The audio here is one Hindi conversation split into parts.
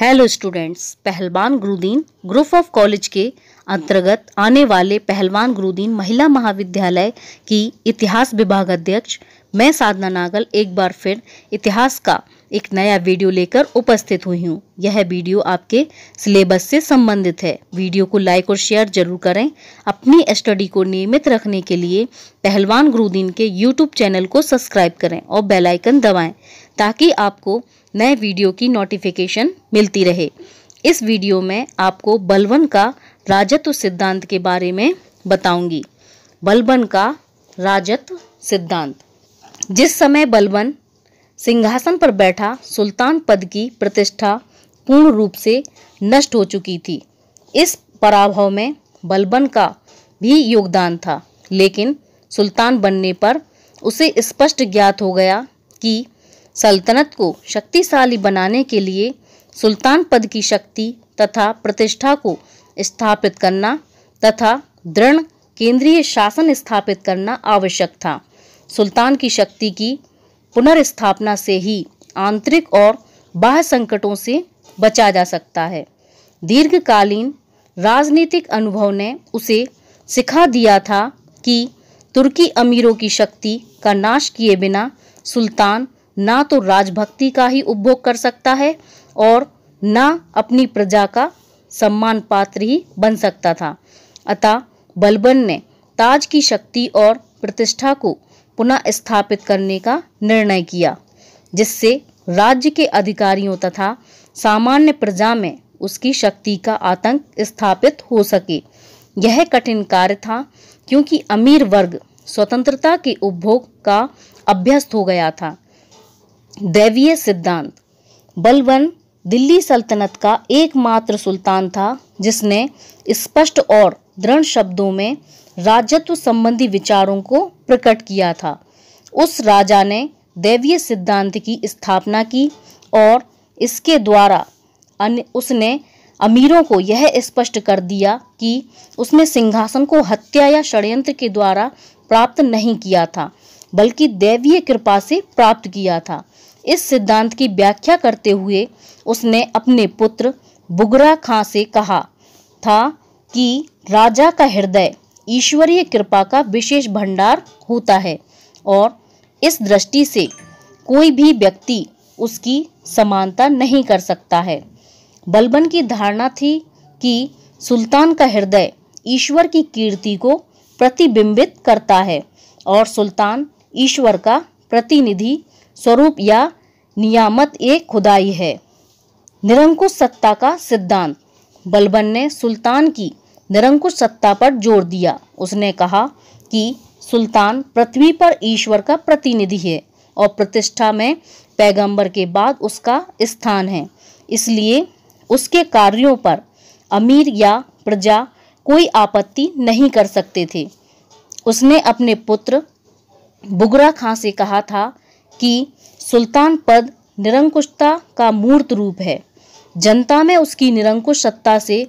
हेलो स्टूडेंट्स पहलवान गुरुदीन ग्रुप ऑफ कॉलेज के अंतर्गत आने वाले पहलवान गुरुदीन महिला महाविद्यालय की इतिहास विभाग अध्यक्ष मैं साधना नागल एक बार फिर इतिहास का एक नया वीडियो लेकर उपस्थित हुई हूँ यह वीडियो आपके सिलेबस से संबंधित है वीडियो को लाइक और शेयर जरूर करें अपनी स्टडी को नियमित रखने के लिए पहलवान गुरुदीन के यूट्यूब चैनल को सब्सक्राइब करें और बेल आइकन दबाएं ताकि आपको नए वीडियो की नोटिफिकेशन मिलती रहे इस वीडियो में आपको बलवन का राजत्व सिद्धांत के बारे में बताऊंगी बलबन का राजत्व सिद्धांत जिस समय बलबन सिंहासन पर बैठा सुल्तान पद की प्रतिष्ठा पूर्ण रूप से नष्ट हो चुकी थी इस पराभव में बलबन का भी योगदान था लेकिन सुल्तान बनने पर उसे स्पष्ट ज्ञात हो गया कि सल्तनत को शक्तिशाली बनाने के लिए सुल्तान पद की शक्ति तथा प्रतिष्ठा को स्थापित करना तथा दृढ़ केंद्रीय शासन स्थापित करना आवश्यक था सुल्तान की शक्ति की पुनर्स्थापना से ही आंतरिक और बाह्य संकटों से बचा जा सकता है दीर्घकालीन राजनीतिक अनुभव ने उसे सिखा दिया था कि तुर्की अमीरों की शक्ति का नाश किए बिना सुल्तान ना तो राजभक्ति का ही उपभोग कर सकता है और ना अपनी प्रजा का सम्मान पात्र ही बन सकता था अतः बलबन ने ताज की शक्ति और प्रतिष्ठा को पुनः स्थापित करने का निर्णय किया जिससे राज्य के अधिकारियों तथा सामान्य प्रजा में उसकी शक्ति का आतंक स्थापित हो सके यह कठिन कार्य था क्योंकि अमीर वर्ग स्वतंत्रता के उपभोग का अभ्यस्त हो गया था दैवीय सिद्धांत बलवन दिल्ली सल्तनत का एकमात्र सुल्तान था जिसने स्पष्ट और दृढ़ शब्दों में राजत्व संबंधी विचारों को प्रकट किया था उस राजा ने दैवीय सिद्धांत की स्थापना की और इसके द्वारा अन्य उसने अमीरों को यह स्पष्ट कर दिया कि उसने सिंहासन को हत्या या षड्यंत्र के द्वारा प्राप्त नहीं किया था बल्कि दैवीय कृपा से प्राप्त किया था इस सिद्धांत की व्याख्या करते हुए उसने अपने पुत्र बुगरा खां से कहा था कि राजा का हृदय ईश्वरीय कृपा का विशेष भंडार होता है और इस दृष्टि से कोई भी व्यक्ति उसकी समानता नहीं कर सकता है बलबन की धारणा थी कि सुल्तान का हृदय ईश्वर की कीर्ति को प्रतिबिंबित करता है और सुल्तान ईश्वर का प्रतिनिधि स्वरूप या नियामत एक खुदाई है निरंकुश सत्ता का सिद्धांत बलबन ने सुल्तान की निरंकुश सत्ता पर जोर दिया उसने कहा कि सुल्तान पृथ्वी पर ईश्वर का प्रतिनिधि है और प्रतिष्ठा में पैगंबर के बाद उसका स्थान है इसलिए उसके कार्यों पर अमीर या प्रजा कोई आपत्ति नहीं कर सकते थे उसने अपने पुत्र बुगरा खां से कहा था कि सुल्तान पद निरंकुशता का मूर्त रूप है जनता में उसकी निरंकुश सत्ता से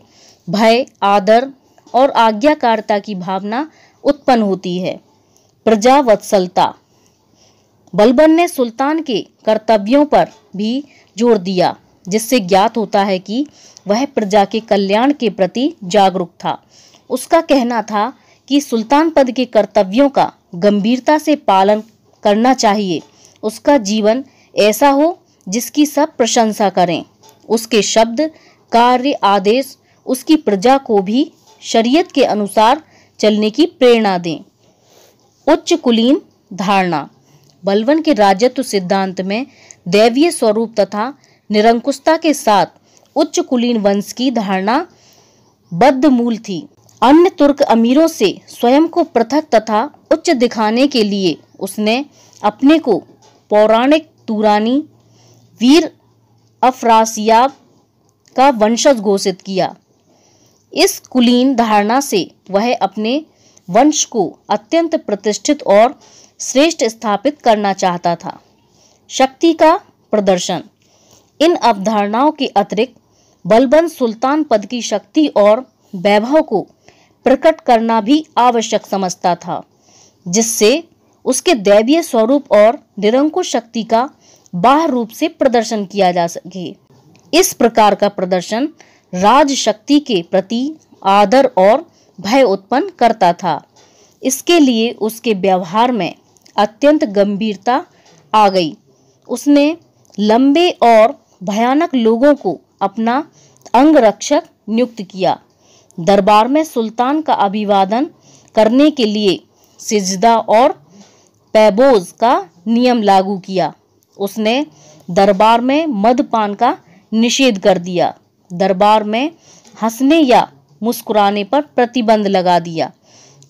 भय आदर और आज्ञाकारिता की भावना उत्पन्न होती है प्रजा वत्सलता बलबन ने सुल्तान के कर्तव्यों पर भी जोर दिया जिससे ज्ञात होता है कि वह प्रजा के कल्याण के प्रति जागरूक था उसका कहना था कि सुल्तान पद के कर्तव्यों का गंभीरता से पालन करना चाहिए उसका जीवन ऐसा हो जिसकी सब प्रशंसा करें उसके शब्द कार्य आदेश उसकी प्रजा को भी शरीयत के अनुसार चलने की प्रेरणा दें उच्च कुलीन धारणा बलवन के राजत्व सिद्धांत में दैवीय स्वरूप तथा निरंकुशता के साथ उच्च कुलीन वंश की धारणा बद्ध मूल थी अन्य तुर्क अमीरों से स्वयं को पृथक तथा उच्च दिखाने के लिए उसने अपने को पौराणिक तुरानी वीर अफरासियाब का वंशज घोषित किया इस कुलीन धारणा से वह अपने वंश को अत्यंत प्रतिष्ठित और श्रेष्ठ स्थापित करना चाहता था शक्ति का प्रदर्शन इन अवधारणाओं के अतिरिक्त बलबन सुल्तान पद की शक्ति और वैभव को प्रकट करना भी आवश्यक समझता था जिससे उसके दैवीय स्वरूप और निरंकुश शक्ति का बाह्य रूप से प्रदर्शन किया जा सके इस प्रकार का प्रदर्शन राजशक्ति के प्रति आदर और भय उत्पन्न करता था इसके लिए उसके व्यवहार में अत्यंत गंभीरता आ गई उसने लंबे और भयानक लोगों को अपना अंगरक्षक नियुक्त किया दरबार में सुल्तान का अभिवादन करने के लिए सिजदा और पैबोज का नियम लागू किया उसने दरबार में मदपान का निषेध कर दिया दरबार में हंसने या मुस्कुराने पर प्रतिबंध लगा दिया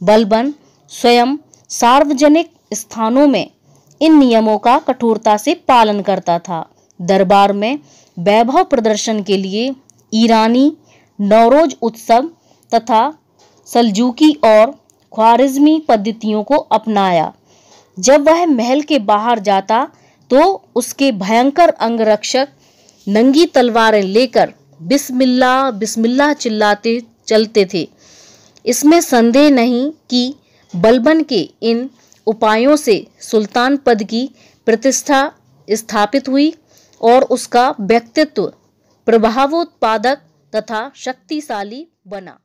बलबन स्वयं सार्वजनिक स्थानों में इन नियमों का कठोरता से पालन करता था दरबार में वैभव प्रदर्शन के लिए ईरानी नवरोज उत्सव तथा सलजूकी और ख्वारिज्मी पद्धतियों को अपनाया जब वह महल के बाहर जाता तो उसके भयंकर अंगरक्षक नंगी तलवारें लेकर बिस्मिल्ला बिस्मिल्ला चिल्लाते चलते थे इसमें संदेह नहीं कि बलबन के इन उपायों से सुल्तान पद की प्रतिष्ठा स्थापित हुई और उसका व्यक्तित्व प्रभावोत्पादक तथा शक्तिशाली बना